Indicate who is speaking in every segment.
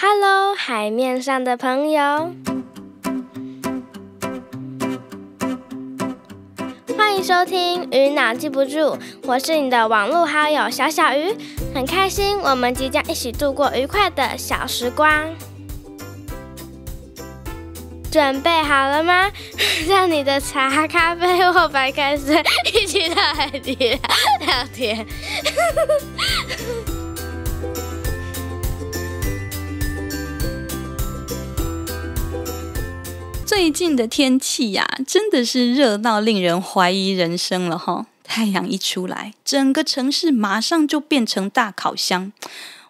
Speaker 1: Hello，海面上的朋友，欢迎收听《鱼脑记不住》，我是你的网络好友小小鱼，很开心我们即将一起度过愉快的小时光。准备好了吗？让你的茶、咖啡或白开水一起到海底，聊天。最近的天气呀，真的是热到令人怀疑人生了哈！太阳一出来，整个城市马上就变成大烤箱，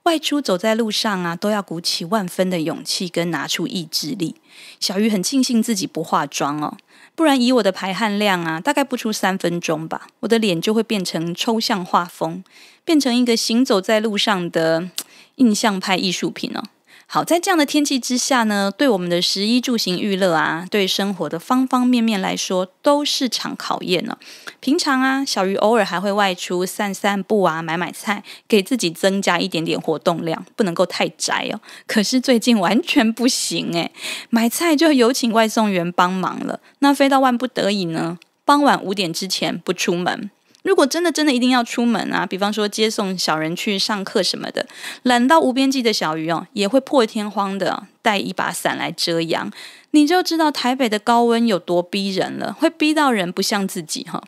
Speaker 1: 外出走在路上啊，都要鼓起万分的勇气跟拿出意志力。小鱼很庆幸自己不化妆哦，不然以我的排汗量啊，大概不出三分钟吧，我的脸就会变成抽象画风，变成一个行走在路上的印象派艺术品哦。好，在这样的天气之下呢，对我们的食衣住行娱乐啊，对生活的方方面面来说，都是场考验呢。平常啊，小鱼偶尔还会外出散散步啊，买买菜，给自己增加一点点活动量，不能够太宅哦。可是最近完全不行诶，买菜就有请外送员帮忙了。那非到万不得已呢，傍晚五点之前不出门。如果真的真的一定要出门啊，比方说接送小人去上课什么的，懒到无边际的小鱼哦，也会破天荒的带一把伞来遮阳，你就知道台北的高温有多逼人了，会逼到人不像自己哈。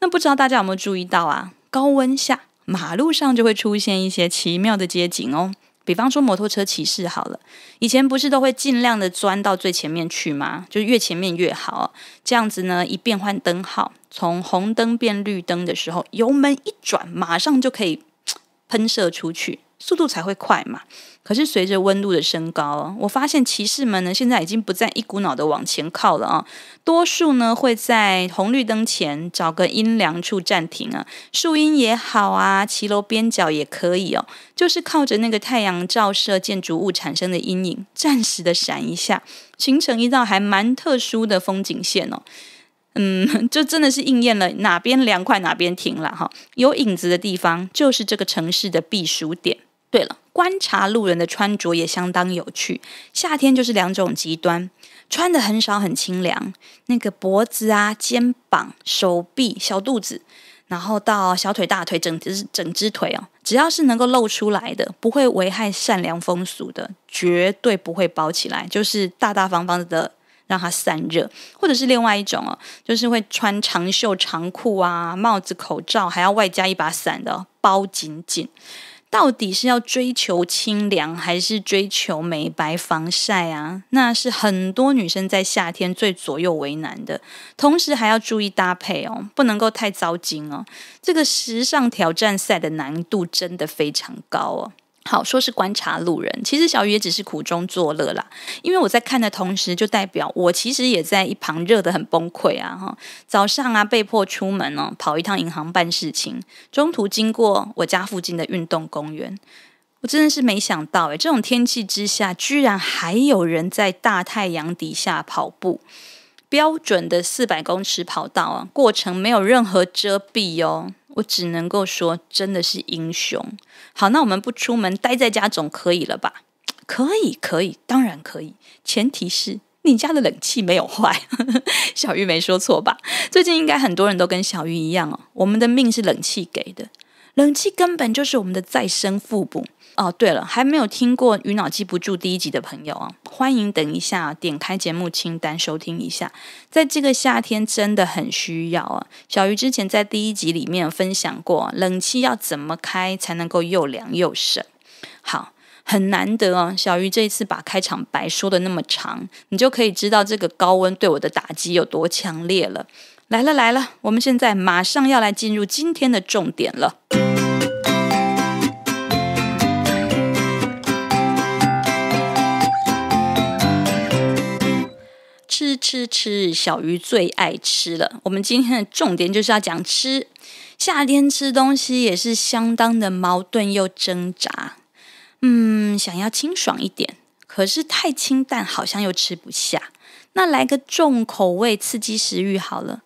Speaker 1: 那不知道大家有没有注意到啊？高温下，马路上就会出现一些奇妙的街景哦。比方说摩托车骑士好了，以前不是都会尽量的钻到最前面去吗？就是越前面越好。这样子呢，一变换灯号，从红灯变绿灯的时候，油门一转，马上就可以喷射出去，速度才会快嘛。可是随着温度的升高，我发现骑士们呢，现在已经不再一股脑的往前靠了啊。多数呢会在红绿灯前找个阴凉处暂停啊，树荫也好啊，骑楼边角也可以哦。就是靠着那个太阳照射建筑物产生的阴影，暂时的闪一下，形成一道还蛮特殊的风景线哦。嗯，就真的是应验了，哪边凉快哪边停了哈。有影子的地方就是这个城市的避暑点。对了。观察路人的穿着也相当有趣。夏天就是两种极端，穿的很少很清凉，那个脖子啊、肩膀、手臂、小肚子，然后到小腿、大腿，整只整只腿哦，只要是能够露出来的，不会危害善良风俗的，绝对不会包起来，就是大大方方的让它散热。或者是另外一种哦，就是会穿长袖长裤啊、帽子、口罩，还要外加一把伞的包紧紧。到底是要追求清凉还是追求美白防晒啊？那是很多女生在夏天最左右为难的。同时还要注意搭配哦，不能够太糟精哦。这个时尚挑战赛的难度真的非常高哦。好，说是观察路人，其实小雨也只是苦中作乐啦。因为我在看的同时，就代表我其实也在一旁热的很崩溃啊！哈，早上啊，被迫出门哦，跑一趟银行办事情，中途经过我家附近的运动公园，我真的是没想到诶，这种天气之下，居然还有人在大太阳底下跑步，标准的四百公尺跑道啊，过程没有任何遮蔽哦。我只能够说，真的是英雄。好，那我们不出门，待在家总可以了吧？可以，可以，当然可以。前提是你家的冷气没有坏。小鱼没说错吧？最近应该很多人都跟小鱼一样哦。我们的命是冷气给的。冷气根本就是我们的再生父母。哦。对了，还没有听过鱼脑记不住第一集的朋友啊，欢迎等一下点开节目清单收听一下。在这个夏天真的很需要啊。小鱼之前在第一集里面分享过冷气要怎么开才能够又凉又省。好，很难得哦，小鱼这一次把开场白说的那么长，你就可以知道这个高温对我的打击有多强烈了。来了来了，我们现在马上要来进入今天的重点了。吃吃，小鱼最爱吃了。我们今天的重点就是要讲吃。夏天吃东西也是相当的矛盾又挣扎。嗯，想要清爽一点，可是太清淡好像又吃不下。那来个重口味刺激食欲好了，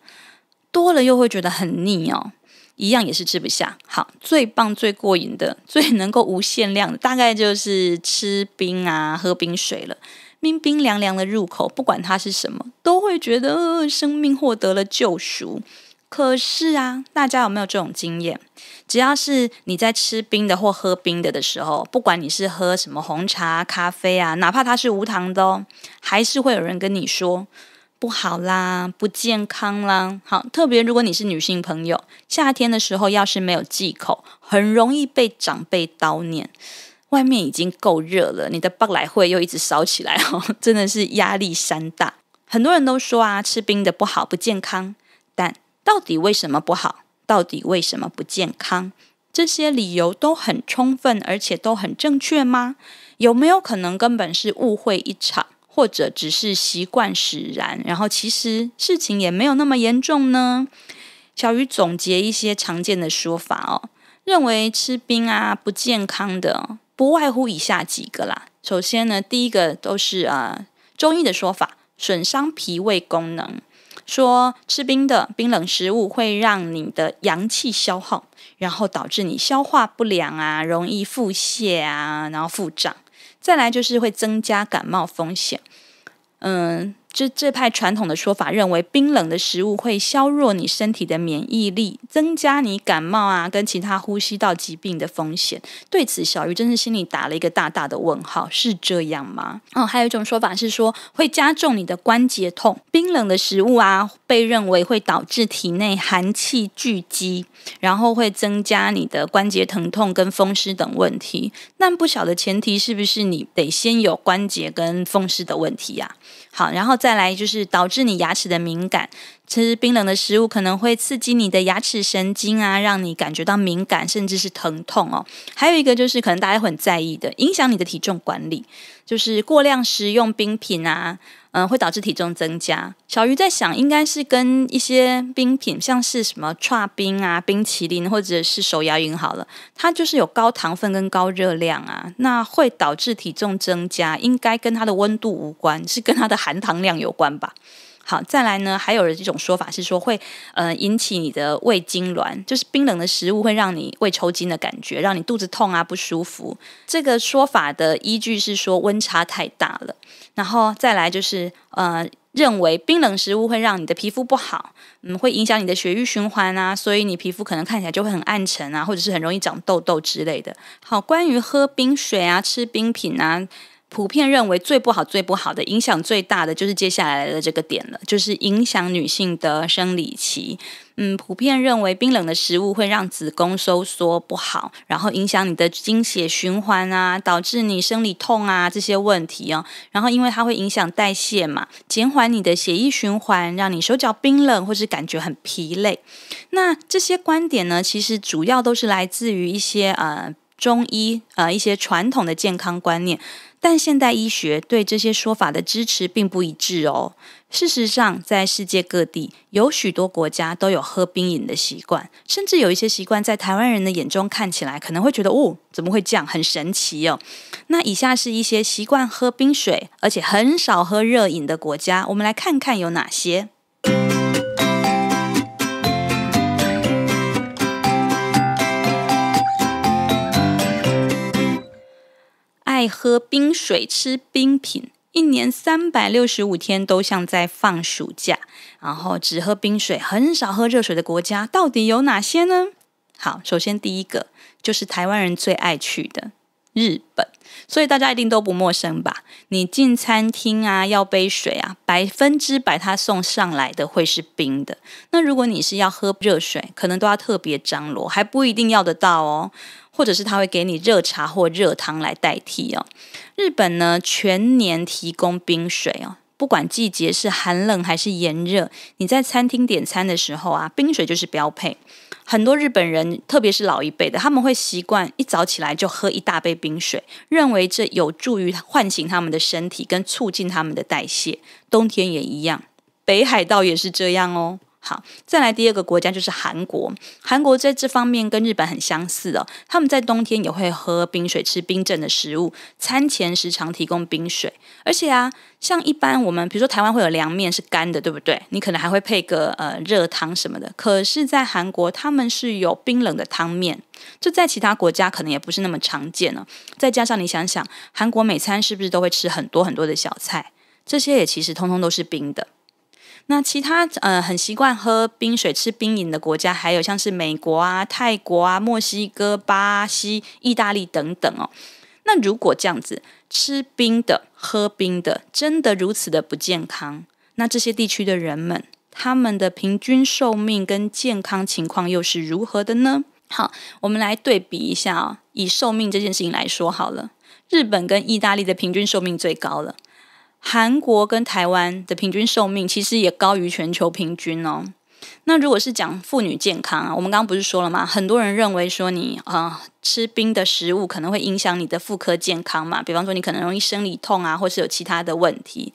Speaker 1: 多了又会觉得很腻哦，一样也是吃不下。好，最棒最过瘾的、最能够无限量的，大概就是吃冰啊，喝冰水了。冰冰凉凉的入口，不管它是什么，都会觉得生命获得了救赎。可是啊，大家有没有这种经验？只要是你在吃冰的或喝冰的的时候，不管你是喝什么红茶、咖啡啊，哪怕它是无糖的哦，还是会有人跟你说不好啦、不健康啦。好，特别如果你是女性朋友，夏天的时候要是没有忌口，很容易被长辈叨念。外面已经够热了，你的冰奶会又一直烧起来哦，真的是压力山大。很多人都说啊，吃冰的不好，不健康。但到底为什么不好？到底为什么不健康？这些理由都很充分，而且都很正确吗？有没有可能根本是误会一场，或者只是习惯使然？然后其实事情也没有那么严重呢？小鱼总结一些常见的说法哦，认为吃冰啊不健康的。不外乎以下几个啦。首先呢，第一个都是啊中医的说法，损伤脾胃功能。说吃冰的冰冷食物会让你的阳气消耗，然后导致你消化不良啊，容易腹泻啊，然后腹胀。再来就是会增加感冒风险。嗯。这这派传统的说法认为，冰冷的食物会削弱你身体的免疫力，增加你感冒啊跟其他呼吸道疾病的风险。对此，小鱼真是心里打了一个大大的问号，是这样吗？哦，还有一种说法是说，会加重你的关节痛。冰冷的食物啊，被认为会导致体内寒气聚积，然后会增加你的关节疼痛跟风湿等问题。那不晓得前提是不是你得先有关节跟风湿的问题呀？好，然后。再来就是导致你牙齿的敏感，吃冰冷的食物可能会刺激你的牙齿神经啊，让你感觉到敏感，甚至是疼痛哦。还有一个就是可能大家会很在意的，影响你的体重管理，就是过量食用冰品啊。嗯，会导致体重增加。小鱼在想，应该是跟一些冰品，像是什么刨冰啊、冰淇淋或者是手摇云好了，它就是有高糖分跟高热量啊，那会导致体重增加。应该跟它的温度无关，是跟它的含糖量有关吧？好，再来呢，还有一种说法是说会呃引起你的胃痉挛，就是冰冷的食物会让你胃抽筋的感觉，让你肚子痛啊不舒服。这个说法的依据是说温差太大了。然后再来就是呃认为冰冷食物会让你的皮肤不好，嗯会影响你的血液循环啊，所以你皮肤可能看起来就会很暗沉啊，或者是很容易长痘痘之类的。好，关于喝冰水啊，吃冰品啊。普遍认为最不好、最不好的影响最大的就是接下来的这个点了，就是影响女性的生理期。嗯，普遍认为冰冷的食物会让子宫收缩不好，然后影响你的经血循环啊，导致你生理痛啊这些问题哦。然后因为它会影响代谢嘛，减缓你的血液循环，让你手脚冰冷或是感觉很疲累。那这些观点呢，其实主要都是来自于一些呃。中医啊，一些传统的健康观念，但现代医学对这些说法的支持并不一致哦。事实上，在世界各地有许多国家都有喝冰饮的习惯，甚至有一些习惯在台湾人的眼中看起来可能会觉得哦，怎么会这样，很神奇哦。那以下是一些习惯喝冰水而且很少喝热饮的国家，我们来看看有哪些。喝冰水、吃冰品，一年三百六十五天都像在放暑假。然后只喝冰水、很少喝热水的国家，到底有哪些呢？好，首先第一个就是台湾人最爱去的。日本，所以大家一定都不陌生吧？你进餐厅啊，要杯水啊，百分之百他送上来的会是冰的。那如果你是要喝热水，可能都要特别张罗，还不一定要得到哦。或者是他会给你热茶或热汤来代替哦。日本呢，全年提供冰水哦，不管季节是寒冷还是炎热，你在餐厅点餐的时候啊，冰水就是标配。很多日本人，特别是老一辈的，他们会习惯一早起来就喝一大杯冰水，认为这有助于唤醒他们的身体跟促进他们的代谢。冬天也一样，北海道也是这样哦。好，再来第二个国家就是韩国。韩国在这方面跟日本很相似哦，他们在冬天也会喝冰水、吃冰镇的食物，餐前时常提供冰水。而且啊，像一般我们比如说台湾会有凉面是干的，对不对？你可能还会配个呃热汤什么的。可是，在韩国他们是有冰冷的汤面，这在其他国家可能也不是那么常见哦。再加上你想想，韩国每餐是不是都会吃很多很多的小菜？这些也其实通通都是冰的。那其他呃很习惯喝冰水吃冰饮的国家，还有像是美国啊、泰国啊、墨西哥、巴西、意大利等等哦。那如果这样子吃冰的、喝冰的，真的如此的不健康，那这些地区的人们，他们的平均寿命跟健康情况又是如何的呢？好，我们来对比一下啊，以寿命这件事情来说好了，日本跟意大利的平均寿命最高了。韩国跟台湾的平均寿命其实也高于全球平均哦。那如果是讲妇女健康啊，我们刚刚不是说了吗？很多人认为说你啊吃冰的食物可能会影响你的妇科健康嘛，比方说你可能容易生理痛啊，或是有其他的问题。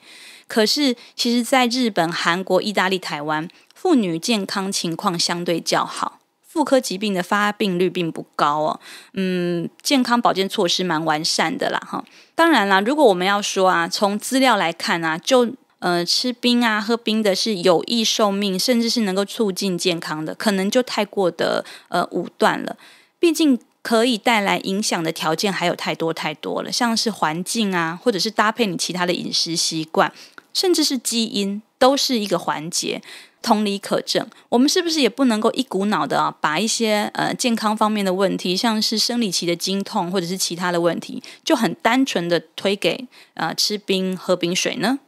Speaker 1: 可是其实在日本、韩国、意大利、台湾，妇女健康情况相对较好。妇科疾病的发病率并不高哦，嗯，健康保健措施蛮完善的啦，哈。当然啦，如果我们要说啊，从资料来看啊，就呃吃冰啊、喝冰的是有益寿命，甚至是能够促进健康的，可能就太过的呃武断了。毕竟可以带来影响的条件还有太多太多了，像是环境啊，或者是搭配你其他的饮食习惯，甚至是基因，都是一个环节。同理可证，我们是不是也不能够一股脑的啊，把一些呃健康方面的问题，像是生理期的经痛或者是其他的问题，就很单纯的推给呃吃冰喝冰水呢？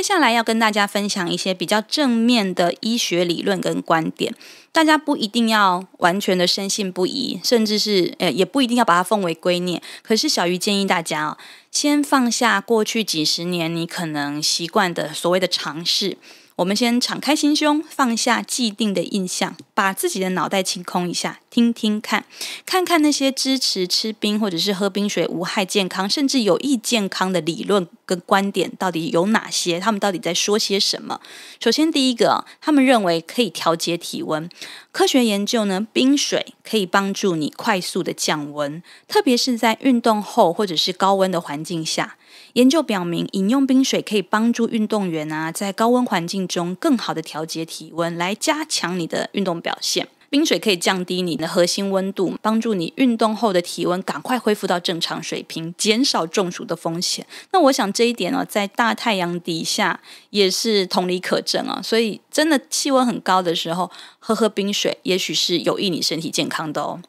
Speaker 1: 接下来要跟大家分享一些比较正面的医学理论跟观点，大家不一定要完全的深信不疑，甚至是呃也不一定要把它奉为圭臬。可是小鱼建议大家哦，先放下过去几十年你可能习惯的所谓的尝试，我们先敞开心胸，放下既定的印象，把自己的脑袋清空一下，听听看，看看那些支持吃冰或者是喝冰水无害健康，甚至有益健康的理论跟观点到底有哪些？他们到底在说些什么？首先，第一个，他们认为可以调节体温。科学研究呢，冰水可以帮助你快速的降温，特别是在运动后或者是高温的环境下。研究表明，饮用冰水可以帮助运动员啊，在高温环境中更好的调节体温，来加强你的运动表现。冰水可以降低你的核心温度，帮助你运动后的体温赶快恢复到正常水平，减少中暑的风险。那我想这一点呢，在大太阳底下也是同理可证啊。所以，真的气温很高的时候，喝喝冰水，也许是有益你身体健康的哦。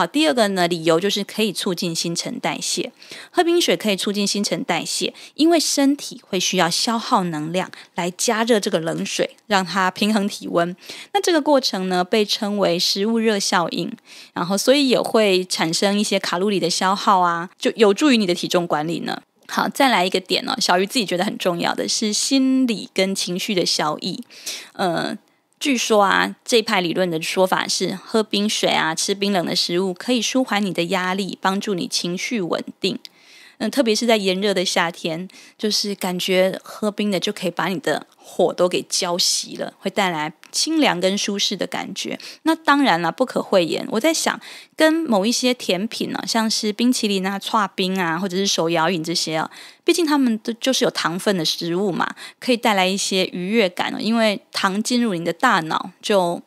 Speaker 1: 好，第二个呢，理由就是可以促进新陈代谢，喝冰水可以促进新陈代谢，因为身体会需要消耗能量来加热这个冷水，让它平衡体温。那这个过程呢，被称为食物热效应，然后所以也会产生一些卡路里的消耗啊，就有助于你的体重管理呢。好，再来一个点哦，小鱼自己觉得很重要的是心理跟情绪的效益，呃。据说啊，这一派理论的说法是，喝冰水啊，吃冰冷的食物，可以舒缓你的压力，帮助你情绪稳定。嗯，特别是在炎热的夏天，就是感觉喝冰的就可以把你的火都给浇熄了，会带来清凉跟舒适的感觉。那当然了，不可讳言，我在想跟某一些甜品呢，像是冰淇淋啊、串冰啊，或者是手摇饮这些啊，毕竟他们都就是有糖分的食物嘛，可以带来一些愉悦感了。因为糖进入你的大脑就。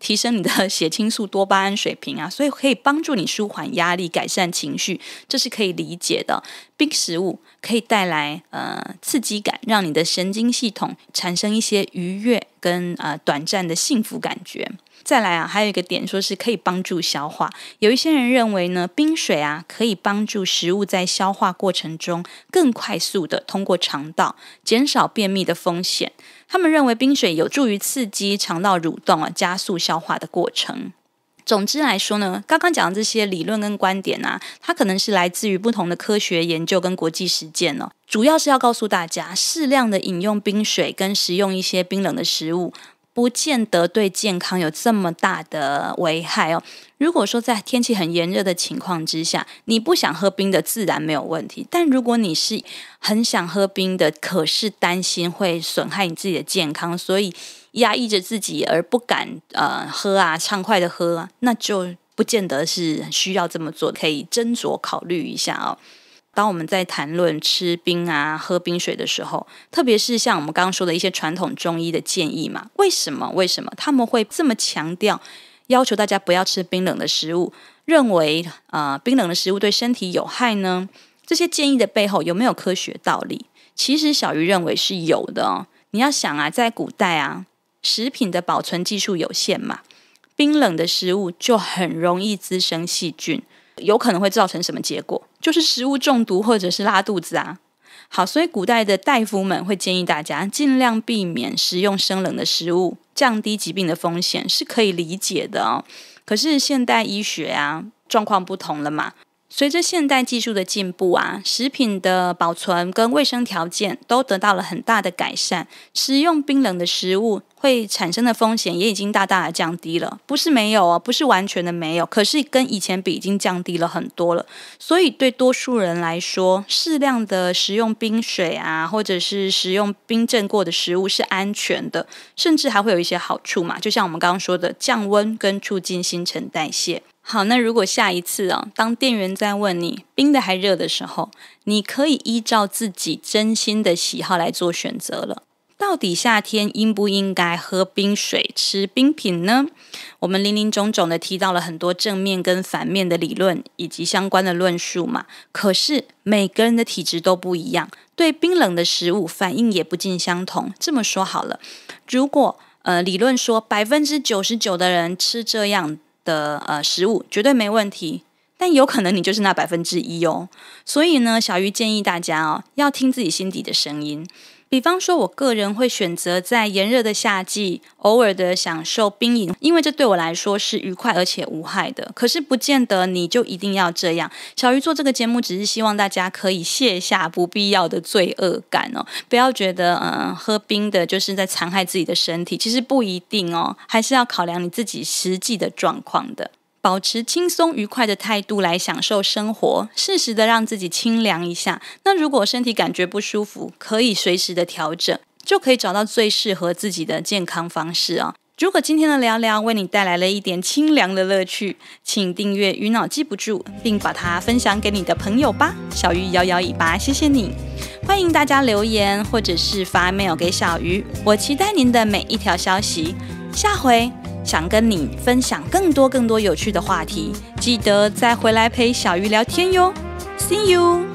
Speaker 1: 提升你的血清素、多巴胺水平啊，所以可以帮助你舒缓压力、改善情绪，这是可以理解的。冰食物可以带来呃刺激感，让你的神经系统产生一些愉悦跟呃短暂的幸福感觉。再来啊，还有一个点说是可以帮助消化。有一些人认为呢，冰水啊可以帮助食物在消化过程中更快速的通过肠道，减少便秘的风险。他们认为冰水有助于刺激肠道蠕动啊，加速消化的过程。总之来说呢，刚刚讲的这些理论跟观点啊，它可能是来自于不同的科学研究跟国际实践哦。主要是要告诉大家，适量的饮用冰水跟食用一些冰冷的食物。不见得对健康有这么大的危害哦。如果说在天气很炎热的情况之下，你不想喝冰的，自然没有问题。但如果你是很想喝冰的，可是担心会损害你自己的健康，所以压抑着自己而不敢呃喝啊，畅快的喝，啊，那就不见得是需要这么做，可以斟酌考虑一下哦。当我们在谈论吃冰啊、喝冰水的时候，特别是像我们刚刚说的一些传统中医的建议嘛，为什么？为什么他们会这么强调要求大家不要吃冰冷的食物，认为啊冰冷的食物对身体有害呢？这些建议的背后有没有科学道理？其实小鱼认为是有的哦。你要想啊，在古代啊，食品的保存技术有限嘛，冰冷的食物就很容易滋生细菌。有可能会造成什么结果？就是食物中毒或者是拉肚子啊。好，所以古代的大夫们会建议大家尽量避免食用生冷的食物，降低疾病的风险，是可以理解的哦。可是现代医学啊，状况不同了嘛。随着现代技术的进步啊，食品的保存跟卫生条件都得到了很大的改善，食用冰冷的食物会产生的风险也已经大大的降低了。不是没有哦，不是完全的没有，可是跟以前比已经降低了很多了。所以对多数人来说，适量的食用冰水啊，或者是食用冰镇过的食物是安全的，甚至还会有一些好处嘛。就像我们刚刚说的，降温跟促进新陈代谢。好，那如果下一次啊，当店员在问你冰的还热的时候，你可以依照自己真心的喜好来做选择了。到底夏天应不应该喝冰水、吃冰品呢？我们林林总总的提到了很多正面跟反面的理论以及相关的论述嘛。可是每个人的体质都不一样，对冰冷的食物反应也不尽相同。这么说好了，如果呃，理论说百分之九十九的人吃这样。的呃食物绝对没问题，但有可能你就是那百分之一哦。所以呢，小鱼建议大家哦，要听自己心底的声音。比方说，我个人会选择在炎热的夏季偶尔的享受冰饮，因为这对我来说是愉快而且无害的。可是不见得你就一定要这样。小鱼做这个节目，只是希望大家可以卸下不必要的罪恶感哦，不要觉得嗯喝冰的就是在残害自己的身体，其实不一定哦，还是要考量你自己实际的状况的。保持轻松愉快的态度来享受生活，适时的让自己清凉一下。那如果身体感觉不舒服，可以随时的调整，就可以找到最适合自己的健康方式啊！如果今天的聊聊为你带来了一点清凉的乐趣，请订阅“鱼脑记不住”，并把它分享给你的朋友吧。小鱼摇摇尾巴，谢谢你！欢迎大家留言或者是发 m a i l 给小鱼，我期待您的每一条消息。下回。想跟你分享更多更多有趣的话题，记得再回来陪小鱼聊天哟。See you。